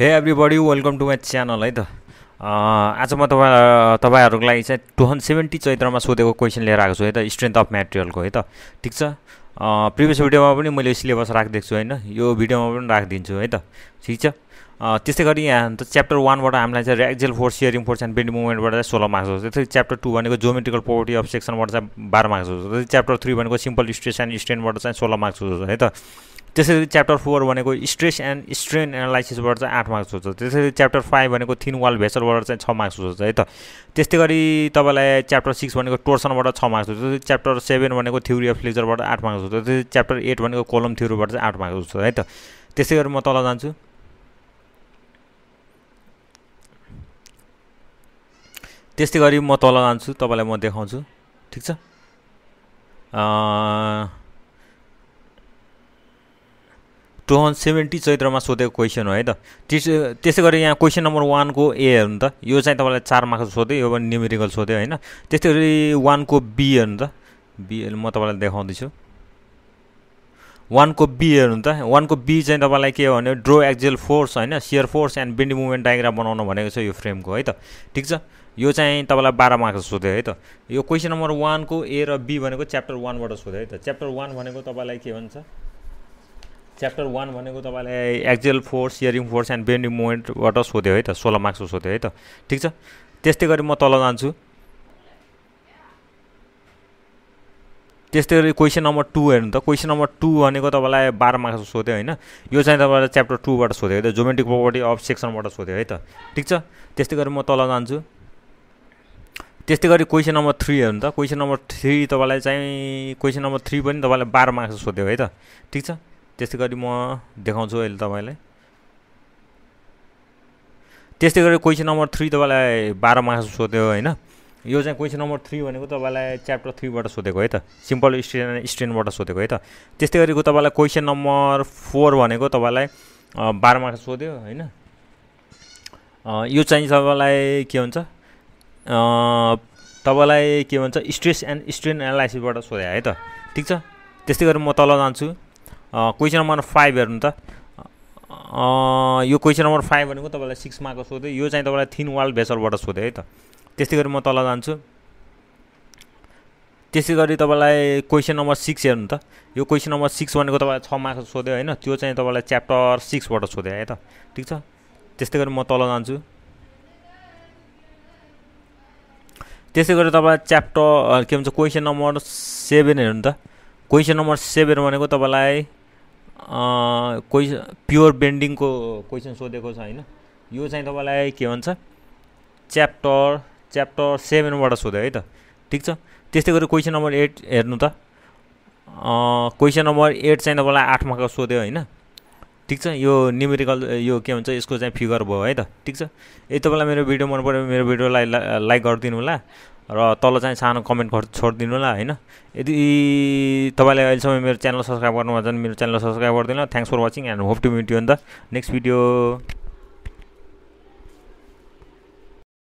हे everybody welcome to my channel है त आज म तपाईँ तपाईँहरूको लागि चाहिँ टु हन्ड्रेड सेभेन्टी चैत्रमा सोधेको क्वेसन लिएर आएको छु है त स्ट्रेन्थ अफ मेटेरियलको है त ठिक छ प्रिभियस भिडियोमा पनि मैले सिलेबस राखिदिएको छु होइन यो भिडियोमा पनि राखिदिन्छु है त ठिक छ त्यस्तै गरी यहाँ त च्याप्टर वानबाट हामीलाई चाहिँ axial force shearing force and bend मुभमेन्टबाट चाहिँ सोह्र मार्क्स हुन्छ त्यस्तै च्याप्टर टू भनेको जोमेट्रिकल पोभर्टी अफ सेक्सनबाट चाहिँ बाह्र मार्क्स हुन्छ त्यस्तै च्याप्टर थ्री भनेको सिम्पल स्ट्रेस एन्ड स्ट्रेनबाट चाहिँ सोह्र मार्क्स हुन्छ है त त्यसरी च्याप्टर फोर भनेको स्ट्रेस एन्ड स्ट्रेन एनालाइसिसबाट चाहिँ आठ मार्क्स हुन्छ त्यसरी च्याप्टर फाइभ भनेको थिन वाल भेसलबाट चाहिँ छ मार्क्स हुन्छ है त त्यस्तै गरी तपाईँलाई च्याप्टर सिक्स भनेको टोर्सनबाट छ मार्क्स हुन्छ च्याप्टर सेभेन भनेको थ्योरी अफ लेजरबाट आठ मार्क्स हुन्छ त्यसरी च्याप्टर एट भनेको कोलम थ्योरीबाट चाहिँ आठ मार्क्स हुन्छ है त त्यसै गरी म तल जान्छु त्यस्तै गरी म तल लान्छु तपाईँलाई म देखाउँछु ठिक छ टु थाउजन्ड सेभेन्टी चैत्रमा सोधेको क्वेसन हो है त त्यस त्यसै गरी यहाँ क्वेसन नम्बर वानको ए हेर्नु त यो चाहिँ तपाईँलाई चार मार्क्स सोध्यो यो पनि न्युमेरिकल सोध्यो होइन त्यस्तै गरी वानको बी हेर्नु त बी म तपाईँलाई देखाउँदैछु वानको बी हेर्नु त वानको बी चाहिँ तपाईँलाई के हो भने ड्रो एक्जेल फोर्स होइन shear force and bending moment diagram बनाउनु भनेको छ यो फ्रेमको है त ठिक छ यो चाहिँ तपाईँलाई बाह्र मार्क्स सोध्यो है त यो क्वेसन नम्बर वानको ए र बी भनेको च्याप्टर वानबाट सोध्यो है त च्याप्टर वान भनेको तपाईँलाई के भन्छ च्याप्टर वान भनेको तपाईँलाई axial force shearing force and bending मोमेन्टबाट सोध्यो है त सोह्र मार्क्स सोध्यो है त ठिक छ त्यस्तै गरी म तल जान्छु त्यस्तै गरी क्वेसन नम्बर टू हेर्नु त क्वेसन नम्बर टू भनेको तपाईँलाई बाह्र मार्क्स सोध्यो होइन यो चाहिँ तपाईँलाई च्याप्टर टूबाट सोध्यो है त जोमेट्रिक प्रोपर्टी अफ सेक्सनबाट सोध्यो है त ठिक छ त्यस्तै गरी म तल जान्छु त्यस्तै गरी क्वेसन नम्बर थ्री हेर्नु त क्वेसन नम्बर थ्री तपाईँलाई चाहिँ क्वेसन नम्बर थ्री पनि तपाईँलाई बाह्र मार्क्स सोध्यो है त ठिक छ त्यस्तै गरी म देखाउँछु अहिले तपाईँलाई त्यस्तै गरी क्वेसन नम्बर थ्री तपाईँलाई बाह्र मार्क्स सोध्यो होइन यो चाहिँ क्वेसन नम्बर थ्री भनेको तपाईँलाई च्याप्टर थ्रीबाट सोधेको है त सिम्पल स्ट्रेन स्टेनबाट सोधेको है त त्यस्तै गरेको तपाईँलाई क्वेसन नम्बर फोर भनेको तपाईँलाई बाह्र मार्क्स सोध्यो होइन यो चाहिँ तपाईँलाई के हुन्छ तपाईँलाई के भन्छ स्ट्रेस एन्ड स्ट्रेन एनालाइसिसबाट सोधे है त ठिक छ त्यस्तै गरेर म तल जान्छु क्वेसन नम्बर फाइभ हेर्नु त यो क्वेसन नम्बर फाइभ भनेको तपाईँलाई सिक्स मार्क सोध्यो यो चाहिँ तपाईँलाई थिन वाल भेसलबाट सोध्यो है त त्यस्तै गरी म तल जान्छु त्यसै गरी तपाईँलाई क्वेसन नम्बर सिक्स हेर्नु त यो क्वेसन नम्बर सिक्स भनेको तपाईँलाई छ मार्क्स सोध्यो होइन त्यो चाहिँ तपाईँलाई च्याप्टर सिक्सबाट सोध्यो है त ठिक छ त्यस्तै गरी म तल जान्छु त्यसै गरी तपाईँलाई च्याप्टर के भन्छ क्वेसन नम्बर सेभेन हेर्नु त क्वेसन नम्बर सेभेन भनेको तपाईँलाई क्वेस प्योर बेन्डिङको क्वेसन सोधेको छ होइन यो चाहिँ तपाईँलाई के भन्छ च्याप्टर च्याप्टर सेभेनबाट सोध्यो है त ठिक छ त्यस्तै गरी क्वेसन नम्बर एट हेर्नु त क्वेसन नम्बर एट चाहिँ तपाईँलाई आठमाको सोध्यो होइन ठिक छ यो न्युमेरिकल यो के भन्छ यसको चाहिँ फिगर भयो है त ठिक छ यदि तपाईँलाई मेरो भिडियो मन पऱ्यो मेरो भिडियोलाई लाइक गरिदिनु होला र तल चाहिँ सानो कमेन्ट छोडिदिनु होला होइन यदि तपाईँले अहिलेसम्म मेरो च्यानल सब्सक्राइब गर्नुभयो भने मेरो च्यानल सब्सक्राइब गरिदिनु होला thanks for watching and hope to meet you in next video